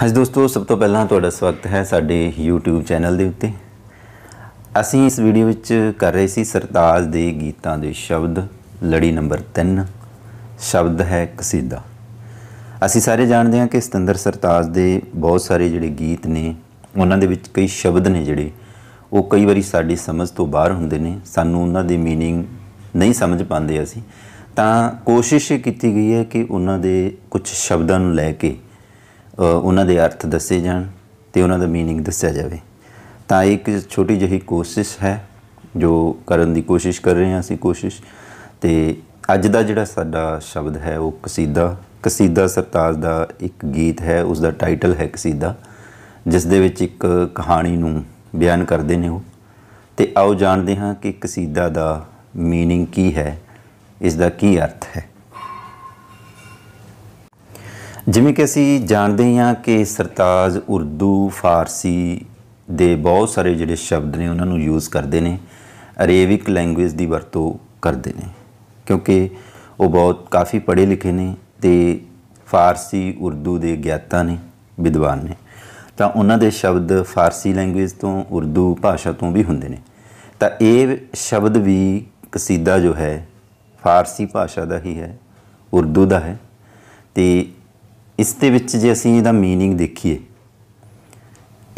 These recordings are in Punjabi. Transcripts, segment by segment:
ਹਾਂਜੀ ਦੋਸਤੋ ਸਭ ਤੋਂ ਪਹਿਲਾਂ ਤੁਹਾਡਾ ਸਵਾਗਤ ਹੈ ਸਾਡੇ YouTube ਚੈਨਲ ਦੇ ਉੱਤੇ ਅਸੀਂ ਇਸ ਵੀਡੀਓ ਵਿੱਚ ਕਰ ਰਹੇ ਸੀ ਸਰਤਾਜ ਦੇ ਗੀਤਾਂ ਦੇ ਸ਼ਬਦ ਲੜੀ ਨੰਬਰ 3 ਸ਼ਬਦ ਹੈ ਕਸੀਦਾ ਅਸੀਂ ਸਾਰੇ ਜਾਣਦੇ ਹਾਂ ਕਿ ਸਤਿੰਦਰ ਸਰਤਾਜ ਦੇ ਬਹੁਤ ਸਾਰੇ ਜਿਹੜੇ ਗੀਤ ਨੇ ਉਹਨਾਂ ਦੇ ਵਿੱਚ ਕਈ ਸ਼ਬਦ ਨੇ ਜਿਹੜੇ ਉਹ ਕਈ ਵਾਰੀ ਸਾਡੀ ਸਮਝ ਤੋਂ ਬਾਹਰ ਹੁੰਦੇ ਨੇ ਸਾਨੂੰ ਉਹਨਾਂ ਦੇ मीनिंग ਨਹੀਂ ਸਮਝ ਪਾਉਂਦੇ ਅਸੀਂ ਤਾਂ ਕੋਸ਼ਿਸ਼ ਕੀਤੀ ਗਈ ਹੈ ਕਿ ਉਹਨਾਂ ਦੇ ਕੁਝ ਸ਼ਬਦਾਂ ਨੂੰ ਲੈ ਕੇ ਉਹਨਾਂ ਦੇ ਅਰਥ ਦੱਸੇ ਜਾਣ ਤੇ ਉਹਨਾਂ ਦਾ मीनिंग ਦੱਸਿਆ ਜਾਵੇ ਤਾਂ ਇੱਕ ਛੋਟੀ ਜਿਹੀ ਕੋਸ਼ਿਸ਼ ਹੈ ਜੋ ਕਰਨ ਦੀ ਕੋਸ਼ਿਸ਼ ਕਰ ਰਹੇ ਹਾਂ ਅਸੀਂ ਕੋਸ਼ਿਸ਼ ਤੇ ਅੱਜ ਦਾ ਜਿਹੜਾ ਸਾਡਾ ਸ਼ਬਦ ਹੈ ਉਹ ਕਸੀਦਾ ਕਸੀਦਾ ਸਰਤਾਜ ਦਾ ਇੱਕ ਗੀਤ ਹੈ ਉਸ ਦਾ ਟਾਈਟਲ ਹੈ ਕਸੀਦਾ ਜਿਸ ਦੇ ਵਿੱਚ ਇੱਕ ਕਹਾਣੀ ਨੂੰ ਬਿਆਨ ਕਰਦੇ ਨੇ ਉਹ ਤੇ ਆਓ ਜਾਣਦੇ ਹਾਂ ਕਿ ਕਸੀਦਾ ਦਾ मीनिंग ਕੀ ਹੈ ਇਸ ਦਾ ਕੀ ਅਰਥ ਹੈ ਜਿਵੇਂ ਕਿ ਅਸੀਂ ਜਾਣਦੇ ਹਾਂ ਕਿ ਸਰਤਾਜ ਉਰਦੂ ਫਾਰਸੀ ਦੇ ਬਹੁਤ ਸਾਰੇ ਜਿਹੜੇ ਸ਼ਬਦ ਨੇ ਉਹਨਾਂ ਨੂੰ ਯੂਜ਼ ਕਰਦੇ ਨੇ ਅਰੇਵਿਕ ਲੈਂਗੁਏਜ ਦੀ ਵਰਤੋਂ ਕਰਦੇ ਨੇ ਕਿਉਂਕਿ ਉਹ ਬਹੁਤ ਕਾਫੀ ਪੜ੍ਹੇ ਲਿਖੇ ਨੇ ਤੇ ਫਾਰਸੀ ਉਰਦੂ ਦੇ ਗਿਆਤਾ ਨੇ ਵਿਦਵਾਨ ਨੇ ਤਾਂ ਉਹਨਾਂ ਦੇ ਸ਼ਬਦ ਫਾਰਸੀ ਲੈਂਗੁਏਜ ਤੋਂ ਉਰਦੂ ਭਾਸ਼ਾ ਤੋਂ ਵੀ ਹੁੰਦੇ ਨੇ ਤਾਂ ਇਹ ਸ਼ਬਦ ਵੀ ਕਸੀਦਾ ਜੋ ਹੈ ਫਾਰਸੀ ਭਾਸ਼ਾ ਦਾ ਹੀ ਹੈ ਉਰਦੂ ਦਾ ਹੈ ਤੇ ਇਸ ਦੇ ਵਿੱਚ ਜੇ ਅਸੀਂ ਇਹਦਾ मीनिंग ਦੇਖੀਏ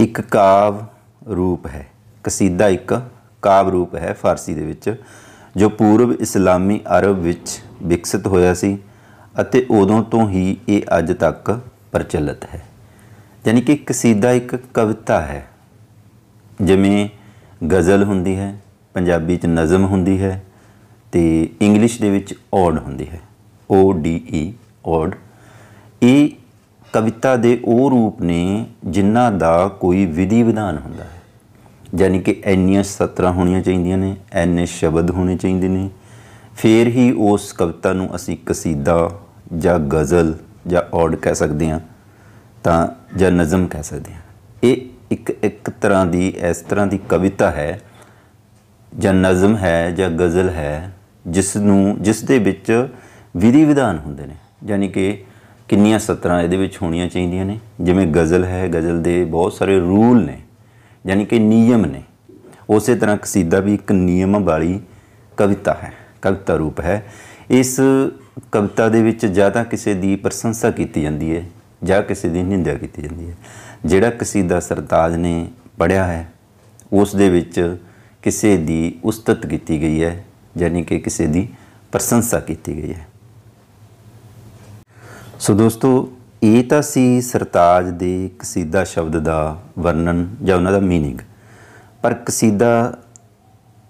ਇੱਕ ਕਾਵ ਰੂਪ ਹੈ ਕਸੀਦਾ ਇੱਕ ਕਾਵ ਰੂਪ ਹੈ ਫਾਰਸੀ ਦੇ ਵਿੱਚ ਜੋ ਪੂਰਬ ਇਸਲਾਮੀ ਅਰਬ ਵਿੱਚ ਵਿਕਸਿਤ ਹੋਇਆ ਸੀ ਅਤੇ ਉਦੋਂ ਤੋਂ ਹੀ ਇਹ ਅੱਜ ਤੱਕ ਪ੍ਰਚਲਿਤ ਹੈ ਯਾਨੀ ਕਿ ਕਸੀਦਾ ਇੱਕ ਕਵਿਤਾ ਹੈ ਜਿਵੇਂ ਗਜ਼ਲ ਹੁੰਦੀ ਹੈ ਪੰਜਾਬੀ 'ਚ ਨਜ਼ਮ ਹੁੰਦੀ ਹੈ ਤੇ ਇੰਗਲਿਸ਼ ਦੇ ਵਿੱਚ ਔਡ ਹੁੰਦੀ ਹੈ ਓ ਡੀ ਈ ਔਡ ਇਹ ਕਵਿਤਾ ਦੇ ਉਹ ਰੂਪ ਨੇ ਜਿਨ੍ਹਾਂ ਦਾ ਕੋਈ ਵਿਧੀ ਵਿਧਾਨ ਹੁੰਦਾ ਹੈ ਯਾਨੀ ਕਿ ਐਨੀਆਂ ਸਤਰਾਂ ਹੋਣੀਆਂ ਚਾਹੀਦੀਆਂ ਨੇ ਐਨੇ ਸ਼ਬਦ ਹੋਣੇ ਚਾਹੀਦੇ ਨੇ ਫੇਰ ਹੀ ਉਸ ਕਵਿਤਾ ਨੂੰ ਅਸੀਂ ਕਸੀਦਾ ਜਾਂ ਗਜ਼ਲ ਜਾਂ ਔਡ ਕਹਿ ਸਕਦੇ ਹਾਂ ਤਾਂ ਜਾਂ ਨਜ਼ਮ ਕਹਿ ਸਕਦੇ ਹਾਂ ਇਹ ਇੱਕ ਇੱਕ ਤਰ੍ਹਾਂ ਦੀ ਇਸ ਤਰ੍ਹਾਂ ਦੀ ਕਵਿਤਾ ਹੈ ਜਾਂ ਨਜ਼ਮ ਹੈ ਜਾਂ ਗਜ਼ਲ ਹੈ ਜਿਸ ਨੂੰ ਜਿਸ ਦੇ ਵਿੱਚ ਵਿਧੀ ਵਿਧਾਨ ਹੁੰਦੇ ਨੇ ਯਾਨੀ ਕਿ ਕਿੰਨੀਆਂ ਸਤਰਾਂ ਇਹਦੇ ਵਿੱਚ ਹੋਣੀਆਂ ਚਾਹੀਦੀਆਂ ਨੇ ਜਿਵੇਂ ਗਜ਼ਲ ਹੈ ਗਜ਼ਲ ਦੇ ਬਹੁਤ ਸਾਰੇ ਰੂਲ ਨੇ ਯਾਨੀ ਕਿ ਨਿਯਮ ਨੇ ਉਸੇ ਤਰ੍ਹਾਂ ਕਸੀਦਾ ਵੀ ਇੱਕ ਨਿਯਮ ਵਾਲੀ ਕਵਿਤਾ ਹੈ ਕਵਿਤਾ ਰੂਪ ਹੈ ਇਸ ਕਵਿਤਾ ਦੇ ਵਿੱਚ ਜਾਂ ਤਾਂ ਕਿਸੇ ਦੀ ਪ੍ਰਸ਼ੰਸਾ ਕੀਤੀ ਜਾਂਦੀ ਹੈ ਜਾਂ ਕਿਸੇ ਦੀ ਨਿੰਦਿਆ ਕੀਤੀ ਜਾਂਦੀ ਹੈ ਜਿਹੜਾ ਕਸੀਦਾ ਸਰਤਾਜ ਨੇ ਪੜਿਆ ਹੈ ਉਸ ਦੇ ਵਿੱਚ ਕਿਸੇ ਦੀ ਉਸਤਤ ਕੀਤੀ ਗਈ ਹੈ ਯਾਨੀ ਕਿ ਕਿਸੇ ਦੀ ਪ੍ਰਸ਼ੰਸਾ ਕੀਤੀ ਗਈ ਹੈ ਸੋ ਦੋਸਤੋ ਇਹ ਤਾਂ ਸੀ ਸਰਤਾਜ ਦੇ ਕਸੀਦਾ ਸ਼ਬਦ ਦਾ ਵਰਣਨ ਜਾਂ ਉਹਨਾਂ ਦਾ मीनिंग ਪਰ ਕਸੀਦਾ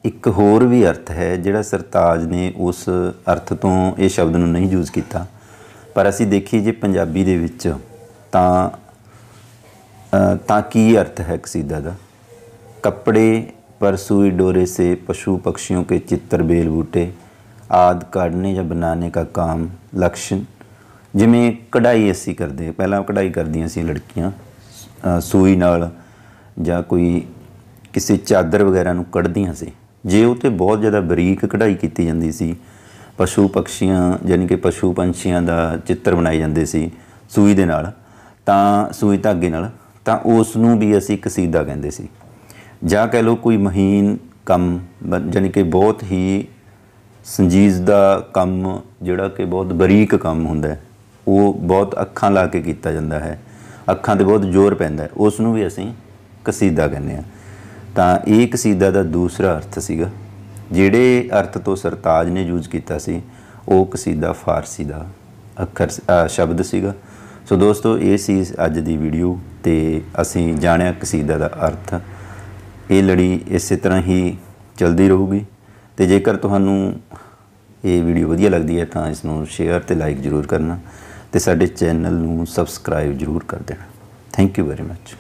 ਇੱਕ ਹੋਰ ਵੀ ਅਰਥ ਹੈ ਜਿਹੜਾ ਸਰਤਾਜ ਨੇ ਉਸ ਅਰਥ ਤੋਂ ਇਹ ਸ਼ਬਦ ਨੂੰ ਨਹੀਂ ਯੂਜ਼ ਕੀਤਾ ਪਰ ਅਸੀਂ ਦੇਖੀਏ ਜੇ ਪੰਜਾਬੀ ਦੇ ਵਿੱਚ ਤਾਂ ਤਾਂ ਕੀ ਅਰਥ ਹੈ ਕਸੀਦਾ ਦਾ ਕੱਪੜੇ ਪਰ ਸੂਈ ਡੋਰੇ ਸੇ ਪਸ਼ੂ ਪਕਸ਼ੀਆਂ ਕੇ ਚਿੱਤਰ ਬੇਲ ਬੂਟੇ ਆਦ ਕਾੜਨੇ ਜਾਂ ਬਣਾਉਣੇ ਦਾ ਕੰਮ ਲਕਸ਼ਣ ਜਿਵੇਂ ਕਢਾਈ ਅਸੀਂ ਕਰਦੇ ਪਹਿਲਾਂ ਕਢਾਈ ਕਰਦੀਆਂ ਸੀ ਲੜਕੀਆਂ ਸੂਈ ਨਾਲ ਜਾਂ ਕੋਈ ਕਿਸੇ ਚਾਦਰ ਵਗੈਰਾ ਨੂੰ ਕੱਢਦੀਆਂ ਸੀ ਜੇ ਉਹ ਤੇ ਬਹੁਤ ਜ਼ਿਆਦਾ ਬਰੀਕ ਕਢਾਈ ਕੀਤੀ ਜਾਂਦੀ ਸੀ ਪਸ਼ੂ ਪਕਸ਼ੀਆਂ ਯਾਨੀ ਕਿ ਪਸ਼ੂ ਪੰਛੀਆਂ ਦਾ ਚਿੱਤਰ ਬਣਾਏ ਜਾਂਦੇ ਸੀ ਸੂਈ ਦੇ ਨਾਲ ਤਾਂ ਸੂਈ ਧਾਗੇ ਨਾਲ ਤਾਂ ਉਸ ਨੂੰ ਵੀ ਅਸੀਂ ਕਸੀਦਾ ਕਹਿੰਦੇ ਸੀ ਜਾਂ ਕਹ ਲੋ ਕੋਈ ਮਹੀਨ ਕੰਮ ਯਾਨੀ ਕਿ ਬਹੁਤ ਹੀ ਸੰਜੀਜ਼ ਦਾ ਕੰਮ ਜਿਹੜਾ ਕਿ ਬਹੁਤ ਬਰੀਕ ਕੰਮ ਹੁੰਦਾ ਹੈ ਉਹ ਬਹੁਤ ਅੱਖਾਂ ਲਾ ਕੇ ਕੀਤਾ ਜਾਂਦਾ ਹੈ ਅੱਖਾਂ ਤੇ ਬਹੁਤ ਜ਼ੋਰ ਪੈਂਦਾ ਹੈ ਉਸ ਨੂੰ ਵੀ ਅਸੀਂ ਕਸੀਦਾ ਕਹਿੰਦੇ ਆ ਤਾਂ ਇਹ ਕਸੀਦਾ ਦਾ ਦੂਸਰਾ ਅਰਥ ਸੀਗਾ ਜਿਹੜੇ ਅਰਥ ਤੋਂ ਸਰਤਾਜ ਨੇ ਯੂਜ਼ ਕੀਤਾ ਸੀ ਉਹ ਕਸੀਦਾ ਫਾਰਸੀ ਦਾ ਅੱਖਰ ਸ਼ਬਦ ਸੀਗਾ ਸੋ ਦੋਸਤੋ ਇਹ ਸੀ ਅੱਜ ਦੀ ਵੀਡੀਓ ਤੇ ਅਸੀਂ ਜਾਣਿਆ ਕਸੀਦਾ ਦਾ ਅਰਥ ਇਹ ਲੜੀ ਇਸੇ ਤਰ੍ਹਾਂ ਹੀ ਚਲਦੀ ਰਹੂਗੀ ਤੇ ਜੇਕਰ ਤੁਹਾਨੂੰ ਇਹ ਵੀਡੀਓ ਵਧੀਆ ਲੱਗਦੀ ਹੈ ਤਾਂ ਇਸ ਨੂੰ ਸ਼ੇਅਰ ਤੇ ਲਾਈਕ ਜ਼ਰੂਰ ਕਰਨਾ ਤੇ ਸਾਡੇ ਚੈਨਲ ਨੂੰ ਸਬਸਕ੍ਰਾਈਬ ਜ਼ਰੂਰ ਕਰ ਦੇਣਾ ਥੈਂਕ ਯੂ ਵੈਰੀ ਮੱਚ